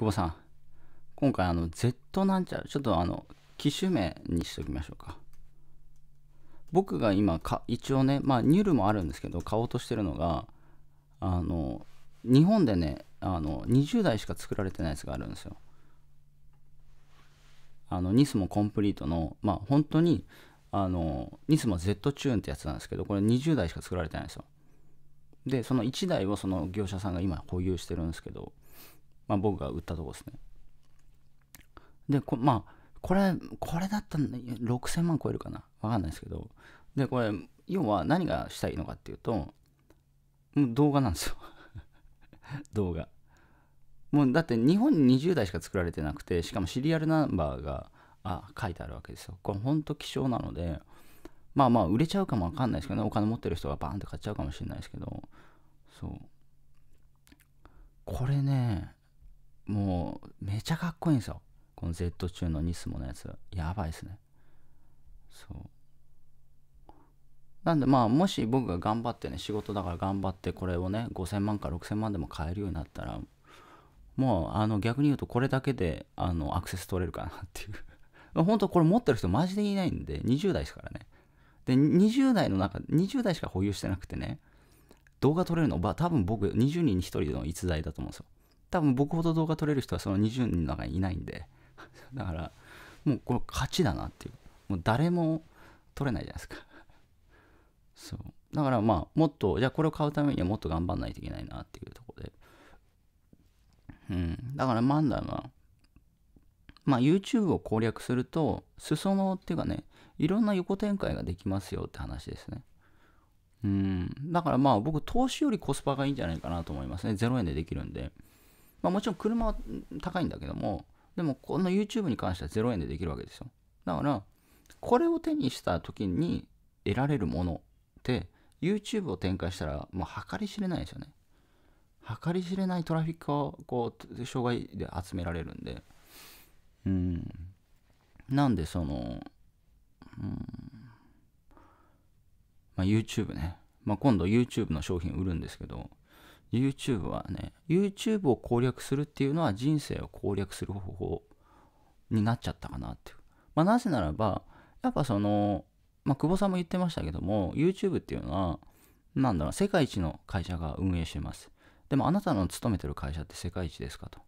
久保さん、今回あの Z なんちゃら、ちょっとあの、機種名にしておきましょうか。僕が今か、一応ね、まあ、ニュルもあるんですけど、買おうとしてるのが、あの、日本でね、あの、20代しか作られてないやつがあるんですよ。あの、ニスモコンプリートの、まあ、本当に、あの、ニスモ Z チューンってやつなんですけど、これ20台しか作られてないんですよ。で、その1台をその業者さんが今保有してるんですけど、まあ、僕が売ったとこですね。で、こまあ、これ、これだったら6000万超えるかなわかんないですけど。で、これ、要は何がしたいのかっていうと、もう動画なんですよ 動画。もうだって日本に20台しか作られてなくて、しかもシリアルナンバーがあ書いてあるわけですよ。これほんと希少なので、まあまあ売れちゃうかもわかんないですけどね、お金持ってる人がバーンって買っちゃうかもしれないですけど、そう。これね、めちゃかっこいいんですよ。この Z 中のニスモのやつ。やばいですね。そう。なんでまあもし僕が頑張ってね仕事だから頑張ってこれをね5000万から6000万でも買えるようになったらもうあの逆に言うとこれだけであのアクセス取れるかなっていう 本当これ持ってる人マジでいないんで20代ですからねで20代の中20代しか保有してなくてね動画撮れるの多分僕20人に1人の逸材だと思うんですよ多分僕ほど動画撮れる人はその20人の中にいないんで だからもうこれ勝ちだなっていうもう誰も撮れないじゃないですか そうだからまあもっとじゃあこれを買うためにはもっと頑張んないといけないなっていうところでうんだからマンダろうまあ YouTube を攻略すると裾野っていうかねいろんな横展開ができますよって話ですねうんだからまあ僕投資よりコスパがいいんじゃないかなと思いますね0円でできるんでまあ、もちろん車は高いんだけども、でもこの YouTube に関しては0円でできるわけですよ。だから、これを手にした時に得られるものって、YouTube を展開したらもう計り知れないですよね。計り知れないトラフィックをこう、障害で集められるんで、うん。なんでその、うん、まあ、YouTube ね。まあ、今度 YouTube の商品売るんですけど、YouTube はね、YouTube を攻略するっていうのは人生を攻略する方法になっちゃったかなっていう。まあ、なぜならば、やっぱその、まあ、久保さんも言ってましたけども、YouTube っていうのは、なんだろう、世界一の会社が運営してます。でもあなたの勤めてる会社って世界一ですかと。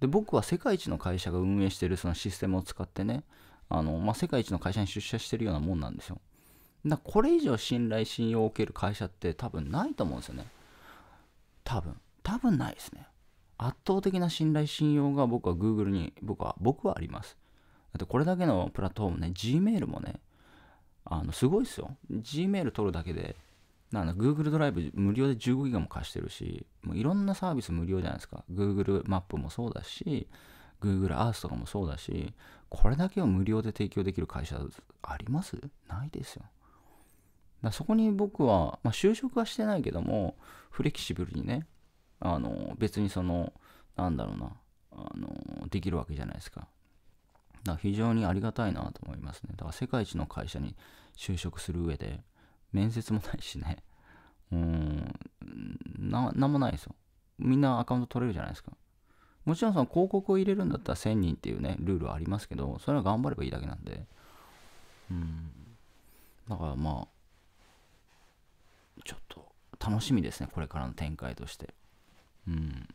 で、僕は世界一の会社が運営してるそのシステムを使ってね、あの、まあ、世界一の会社に出社してるようなもんなんですよ。だこれ以上信頼信用を受ける会社って多分ないと思うんですよね。多分多分ないですね圧倒的な信頼信用が僕は Google に僕は僕はありますだってこれだけのプラットフォームね Gmail もねあのすごいですよ Gmail 取るだけでなんだ Google ドライブ無料で15ギガも貸してるしもういろんなサービス無料じゃないですか Google マップもそうだし Google Earth とかもそうだしこれだけを無料で提供できる会社ありますないですよだそこに僕は、まあ、就職はしてないけども、フレキシブルにね、あの、別にその、なんだろうな、あの、できるわけじゃないですか。だから非常にありがたいなと思いますね。だから世界一の会社に就職する上で、面接もないしね、うーん、な、なんもないですよ。みんなアカウント取れるじゃないですか。もちろんその広告を入れるんだったら1000人っていうね、ルールはありますけど、それは頑張ればいいだけなんで、うん。だからまあ、ちょっと楽しみですね、これからの展開として。うん。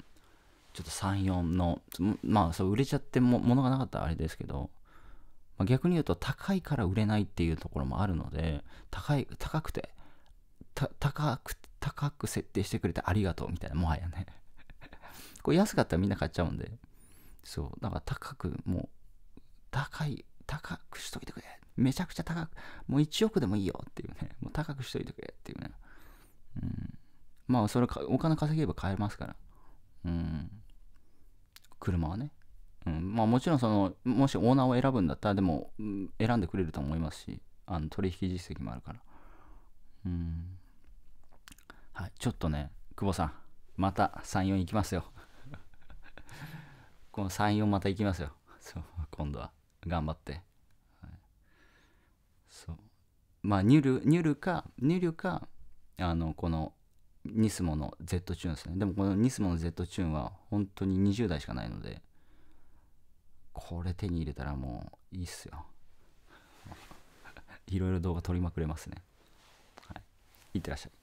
ちょっと3、4の、まあ、そう売れちゃっても、物がなかったらあれですけど、まあ、逆に言うと高いから売れないっていうところもあるので、高い、高くて、高く、高く設定してくれてありがとうみたいな、もはやね。これ安かったらみんな買っちゃうんで、そう、だから高く、もう、高い、高くしといてくれ。めちゃくちゃ高く、もう1億でもいいよっていうね、もう高くしといてくれっていうね。まあ、それか、お金稼げば買えますから。うん。車はね。うん、まあ、もちろん、その、もしオーナーを選ぶんだったら、でも、選んでくれると思いますし、あの取引実績もあるから。うん。はい、ちょっとね、久保さん、また3、4行きますよ。この3、4また行きますよ。そう、今度は。頑張って。はい、そう。まあ、ニュル、ニュルか、ニュルか、あの、この、ニスモの Z チューンですねでもこのニスモの Z チューンは本当に20台しかないのでこれ手に入れたらもういいっすよ いろいろ動画撮りまくれますねはいいってらっしゃい